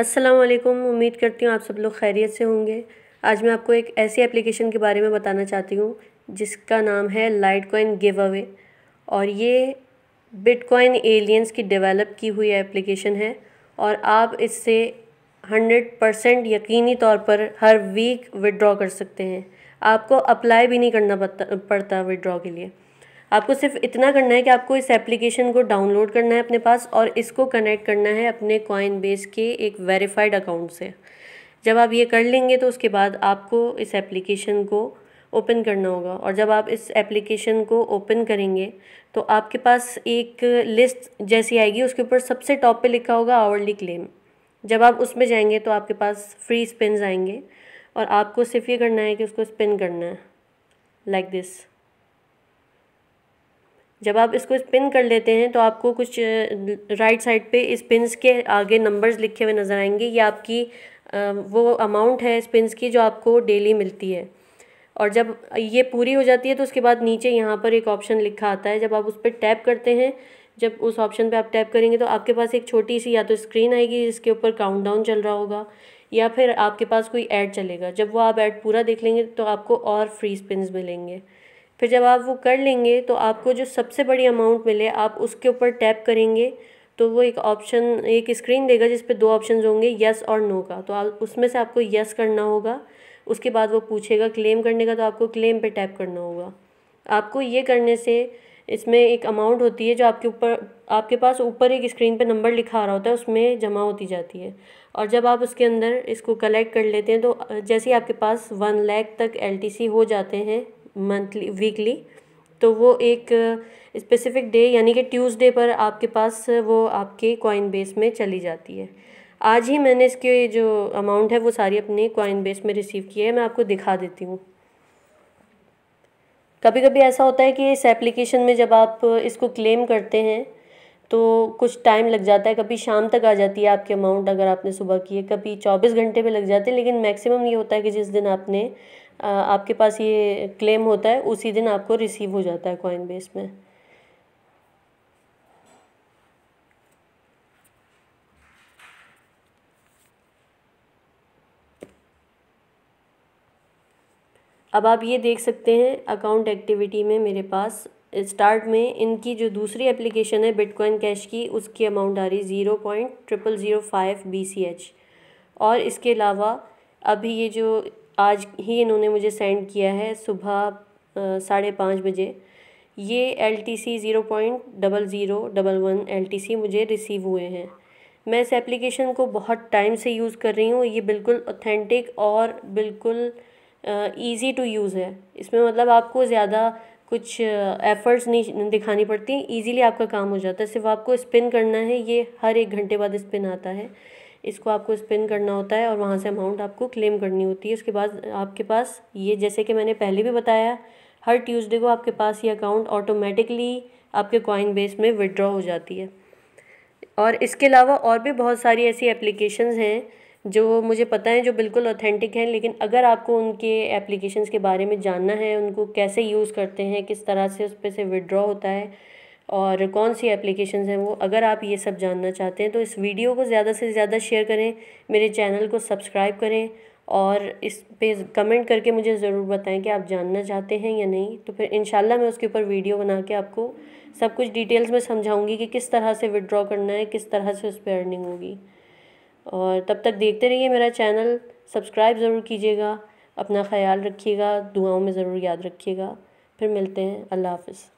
अस्सलाम वालेकुम उम्मीद करती हूँ आप सब लोग खैरियत से होंगे आज मैं आपको एक ऐसी एप्लीकेशन के बारे में बताना चाहती हूँ जिसका नाम है लाइट कॉइन गिव अवे और ये बिटकॉइन एलियंस की डेवलप की हुई एप्लीकेशन है और आप इससे हंड्रेड परसेंट यकीनी तौर पर हर वीक विड्रॉ कर सकते हैं आपको अप्लाई भी नहीं करना पड़ता विड्रॉ के लिए आपको सिर्फ इतना करना है कि आपको इस एप्लीकेशन को डाउनलोड करना है अपने पास और इसको कनेक्ट करना है अपने कॉइन बेस के एक वेरीफाइड अकाउंट से जब आप ये कर लेंगे तो उसके बाद आपको इस एप्लीकेशन को ओपन करना होगा और जब आप इस एप्लीकेशन को ओपन करेंगे तो आपके पास एक लिस्ट जैसी आएगी उसके ऊपर सबसे टॉप पे लिखा होगा आवर्ली क्लेम जब आप उसमें जाएंगे तो आपके पास फ्री स्पिन आएंगे और आपको सिर्फ ये करना है कि उसको स्पिन करना है लाइक like दिस जब आप इसको स्पिन कर लेते हैं तो आपको कुछ राइट साइड पे स्पिन्स के आगे नंबर्स लिखे हुए नज़र आएंगे ये आपकी वो अमाउंट है स्पिन्स की जो आपको डेली मिलती है और जब ये पूरी हो जाती है तो उसके बाद नीचे यहाँ पर एक ऑप्शन लिखा आता है जब आप उस पर टैप करते हैं जब उस ऑप्शन पे आप टैप करेंगे तो आपके पास एक छोटी सी या तो स्क्रीन आएगी जिसके ऊपर काउंटडाउन चल रहा होगा या फिर आपके पास कोई ऐड चलेगा जब वो आप ऐड पूरा देख लेंगे तो आपको और फ्री स्पिन्स मिलेंगे फिर जब आप वो कर लेंगे तो आपको जो सबसे बड़ी अमाउंट मिले आप उसके ऊपर टैप करेंगे तो वो एक ऑप्शन एक स्क्रीन देगा जिस पे दो ऑप्शन होंगे यस और नो का तो आप उसमें से आपको यस करना होगा उसके बाद वो पूछेगा क्लेम करने का तो आपको क्लेम पे टैप करना होगा आपको ये करने से इसमें एक अमाउंट होती है जो आपके ऊपर आपके पास ऊपर एक स्क्रीन पे नंबर लिखा आ रहा होता है उसमें जमा होती जाती है और जब आप उसके अंदर इसको कलेक्ट कर लेते हैं तो जैसे ही आपके पास वन लैख तक एलटीसी हो जाते हैं मंथली वीकली तो वो एक स्पेसिफिक uh, डे यानी कि ट्यूसडे पर आपके पास uh, वो आपके कॉइन बेस में चली जाती है आज ही मैंने इसके जो अमाउंट है वो सारी अपने कॉइन बेस में रिसीव की है मैं आपको दिखा देती हूँ कभी कभी ऐसा होता है कि इस एप्लीकेशन में जब आप uh, इसको क्लेम करते हैं तो कुछ टाइम लग जाता है कभी शाम तक आ जाती है आपके अमाउंट अगर आपने सुबह की है कभी चौबीस घंटे में लग जाते हैं लेकिन मैक्सिमम ये होता है कि जिस दिन आपने आपके पास ये क्लेम होता है उसी दिन आपको रिसीव हो जाता है कॉइन बेस में अब आप ये देख सकते हैं अकाउंट एक्टिविटी में मेरे पास स्टार्ट में इनकी जो दूसरी एप्लीकेशन है बिटकॉइन कैश की उसकी अमाउंट आ रही zero point triple zero five B C H और इसके अलावा अभी ये जो आज ही इन्होंने मुझे सेंड किया है सुबह साढ़े पाँच बजे ये L T C zero point double zero double one L T C मुझे रिसीव हुए हैं मैं इस एप्लीकेशन को बहुत टाइम से यूज़ कर रही हूँ ये बिल्कुल ऑथेंटिक और बिल्कुल ईज़ी टू यूज़ है इसमें मतलब आपको ज़्यादा कुछ एफ़र्ट्स नहीं दिखानी पड़ती ईज़िली आपका काम हो जाता है सिर्फ आपको स्पिन करना है ये हर एक घंटे बाद स्पिन आता है इसको आपको स्पिन करना होता है और वहाँ से अमाउंट आपको क्लेम करनी होती है उसके बाद आपके पास ये जैसे कि मैंने पहले भी बताया हर ट्यूसडे को आपके पास ये अकाउंट ऑटोमेटिकली आपके कॉइन बेस में विड्रॉ हो जाती है और इसके अलावा और भी बहुत सारी ऐसी एप्लीकेशन हैं जो मुझे पता है जो बिल्कुल ऑथेंटिक हैं लेकिन अगर आपको उनके एप्लीकेशन के बारे में जानना है उनको कैसे यूज़ करते हैं किस तरह से उस पर से विड्रॉ होता है और कौन सी एप्लीकेशन हैं वो अगर आप ये सब जानना चाहते हैं तो इस वीडियो को ज़्यादा से ज़्यादा शेयर करें मेरे चैनल को सब्सक्राइब करें और इस पे कमेंट करके मुझे ज़रूर बताएं कि आप जानना चाहते हैं या नहीं तो फिर इनशाला मैं उसके ऊपर वीडियो बना के आपको सब कुछ डिटेल्स में समझाऊंगी कि किस तरह से विड्रॉ करना है किस तरह से उस पर अर्निंग होगी और तब तक देखते रहिए मेरा चैनल सब्सक्राइब ज़रूर कीजिएगा अपना ख्याल रखिएगा दुआओं में ज़रूर याद रखिएगा फिर मिलते हैं अल्लाह हाफ़